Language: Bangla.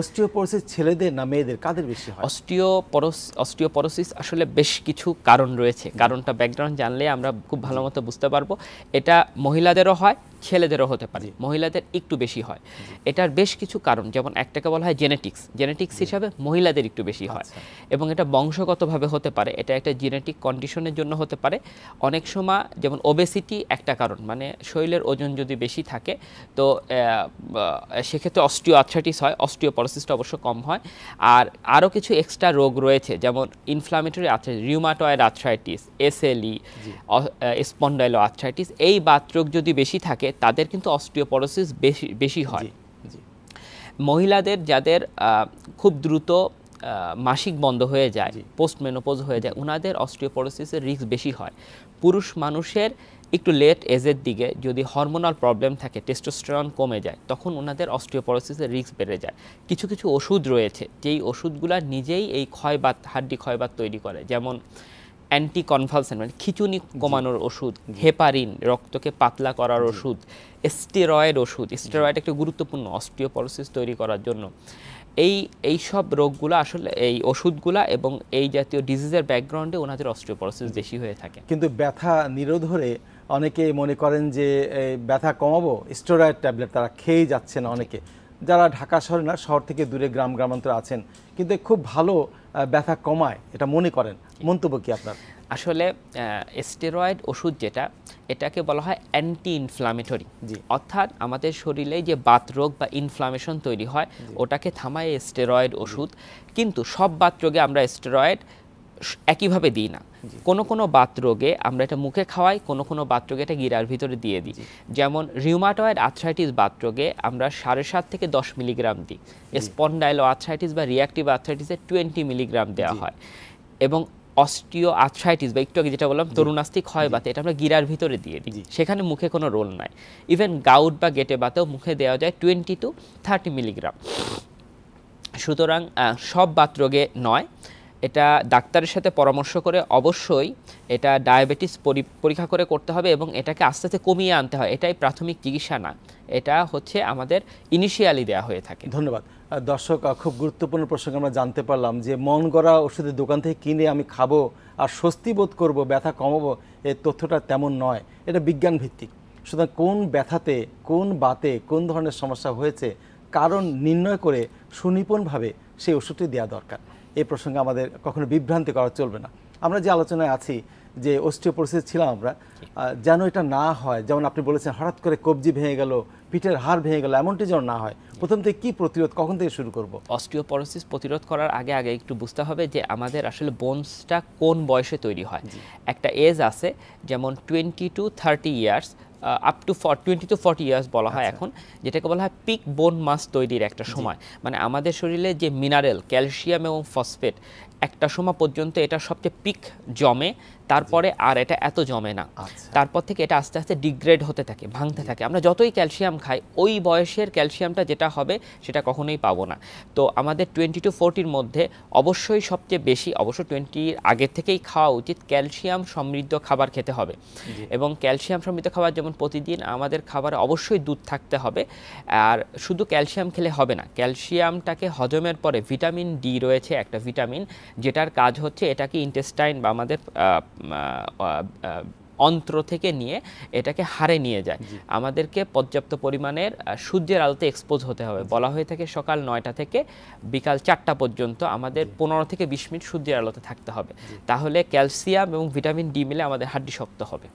অস্টিওপরোসিস ছেলেদের না মেয়েদের কাদের বেশি হয় অস্টিওপরোস অস্টিওপরোসিস আসলে বেশ কিছু কারণ রয়েছে কারণটা ব্যাকগ্রাউন্ড জানলে আমরা খুব ভালো মতো বুঝতে পারবো এটা মহিলাদেরও হয় ছেলেদেরও হতে পারে মহিলাদের একটু বেশি হয় এটার বেশ কিছু কারণ যেমন একটাকে বলা হয় জেনেটিক্স জেনেটিক্স হিসাবে মহিলাদের একটু বেশি হয় আচ্ছা। এবং এটা বংশগতভাবে হতে পারে এটা একটা জেনেটিক কন্ডিশনের জন্য হতে পারে অনেক সময় যেমন ওবেসিটি একটা কারণ মানে শরীরের ওজন যদি বেশি থাকে তো সেক্ষেত্রে অস্টিও আর্থ্রাইটিস হয় অস্টিওপর স্কোরোসিসটা অবশ্য কম হয় আর আরও কিছু এক্সট্রা রোগ রয়েছে যেমন inflammatory arthritis rheumatoid arthritis SLE spondyloarthritis এই বাতরোগ যদি বেশি থাকে তাদের কিন্তু অস্ট্রিওপরোসিস বেশি বেশি হয় মহিলাদের যাদের খুব দ্রুত মাসিক বন্ধ হয়ে যায় পোস্ট মেনোপোজ হয়ে যায় ওনাদের অস্ট্রিওপরোসিসের রিস্ক বেশি হয় পুরুষ মানুষের একটু লেট এজের দিকে যদি হরমোনাল প্রবলেম থাকে টেস্টোস্টেরন কমে যায় তখন ওনাদের অস্টিওপরোসিসের রিস্ক বেড়ে যায় কিছু কিছু ওষুধ রয়েছে যেই ওষুধগুলা নিজেই এই ক্ষয়বাত হাড্ডি ক্ষয়বাত তৈরি করে যেমন অ্যান্টিকনভালসেন্ট মানে খিচুনি কমানোর ওষুধ হেপারিন রক্তকে পাতলা করার ওষুধ স্টেরয়েড ওষুধ স্টেরয়েড একটা গুরুত্বপূর্ণ অস্টিওপরোসিস তৈরি করার জন্য এই এই সব রোগগুলো আসলে এই ওষুধগুলা এবং এই জাতীয় ডিজিজের ব্যাকগ্রাউন্ডে ওনাদের অস্ট্রিওপরোসিস বেশি হয়ে থাকে কিন্তু ব্যথা নিরোধরে অনেকে মনে করেন যে ব্যথা কমাবো স্টেরয়েড ট্যাবলেট তারা খেয়ে যাচ্ছে না অনেকে যারা ঢাকা শহরে না শহর থেকে দূরে গ্রাম গ্রামান্তরে আছেন কিন্তু খুব ভালো ব্যথা কমায় এটা মনে করেন মন্তব্য কি আপনার আসলে স্টেরয়েড ওষুধ যেটা এটাকে বলা হয় অ্যান্টি ইনফ্লামেটরি অর্থাৎ আমাদের শরীরে যে বাতরোগ বা ইনফ্লামেশন তৈরি হয় ওটাকে থামায় স্টেরয়েড ওষুধ কিন্তু সব বাত রোগে আমরা স্টেরয়েড একইভাবে দিই না কোনো কোনো রোগে আমরা এটা মুখে খাওয়াই কোনো কোনো রোগে এটা গিরার ভিতরে দিয়ে দিই যেমন রিউমাটয়েড আর্থ্রাইটিস রোগে আমরা সাড়ে সাত থেকে দশ মিলিগ্রাম দিই স্পন্ডাইলো আর্থ্রাইটিস বা রিয়াক্টিভ আর্থ্রাইটিসে টোয়েন্টি মিলিগ্রাম দেওয়া হয় এবং অস্টিও আথ্রাইটিস বা একটু আগে যেটা বললাম তরুণাস্তিক হয় বাতে এটা আমরা গিরার ভিতরে দিয়ে দিই সেখানে মুখে কোনো রোল নাই ইভেন গাউট বা গেটে বাতেও মুখে দেওয়া যায় টোয়েন্টি টু থার্টি মিলিগ্রাম সুতরাং সব বাতরোগে নয় এটা ডাক্তারের সাথে পরামর্শ করে অবশ্যই এটা ডায়াবেটিস পরীক্ষা করে করতে হবে এবং এটাকে আস্তে আস্তে কমিয়ে আনতে হয় এটাই প্রাথমিক চিকিৎসা না এটা হচ্ছে আমাদের ইনিশিয়ালি দেওয়া হয়ে থাকে ধন্যবাদ দর্শক খুব গুরুত্বপূর্ণ প্রসঙ্গে আমরা জানতে পারলাম যে মন গড়া ওষুধের দোকান থেকে কিনে আমি খাবো আর স্বস্তি বোধ করবো ব্যথা কমাবো এই তথ্যটা তেমন নয় এটা বিজ্ঞান ভিত্তিক সুতরাং কোন ব্যথাতে কোন বাতে কোন ধরনের সমস্যা হয়েছে কারণ নির্ণয় করে সুনিপুণভাবে সেই ওষুধটি দেওয়া দরকার এই প্রসঙ্গে আমাদের কখনো বিভ্রান্তি করা চলবে না আমরা যে আলোচনায় আছি যে অস্টিওপোরোসিস ছিলাম আমরা যেন এটা না হয় যেমন আপনি বলেছেন হঠাৎ করে কবজি ভেঙে গেল পিঠের হাড় ভেঙে গেল এমনটি যেন না হয় প্রথম থেকে কি প্রতিরোধ কখন থেকে শুরু করব অস্টিওপরোসিস প্রতিরোধ করার আগে আগে একটু বুঝতে হবে যে আমাদের আসলে বোনসটা কোন বয়সে তৈরি হয় একটা এজ আছে যেমন twenty to thirty years up to for twenty to forty years বলা হয় আচ্ছা। এখন যেটাকে বলা হয় পিক বোন মাস তৈরির একটা সময় মানে আমাদের শরীরে যে মিনারেল ক্যালসিয়াম এবং ফসফেট একটা সময় পর্যন্ত এটা সবচেয়ে পিক জমে তারপরে আর এটা এত জমে না আচ্ছা। তারপর থেকে এটা আস্তে আস্তে ডিগ্রেড হতে থাকে ভাঙতে থাকে আমরা যতই ক্যালসিয়াম খাই ওই বয়সের ক্যালসিয়ামটা যেটা হবে সেটা কখনোই পাবো না তো আমাদের টোয়েন্টি টু ফোরটির মধ্যে অবশ্যই সবচেয়ে বেশি অবশ্য টোয়েন্টির আগের থেকেই খাওয়া উচিত ক্যালসিয়াম সমৃদ্ধ খাবার খেতে হবে এবং ক্যালসিয়াম সমৃদ্ধ খাবার যেমন প্রতিদিন আমাদের খাবারে অবশ্যই দুধ থাকতে হবে আর শুধু ক্যালসিয়াম খেলে হবে না ক্যালসিয়ামটাকে হজমের পরে ভিটামিন ডি রয়েছে একটা ভিটামিন যেটার কাজ হচ্ছে এটাকে ইন্টেস্টাইন বা আমাদের অন্ত্র থেকে নিয়ে এটাকে হারে নিয়ে যায় আমাদেরকে পর্যাপ্ত পরিমাণের সূর্যের আলোতে এক্সপোজ হতে হবে বলা হয়ে থাকে সকাল নয়টা থেকে বিকাল চারটা পর্যন্ত আমাদের পনেরো থেকে বিশ মিনিট সূর্যের আলোতে থাকতে হবে তাহলে ক্যালসিয়াম এবং ভিটামিন ডি মিলে আমাদের হাড্ডি শক্ত হবে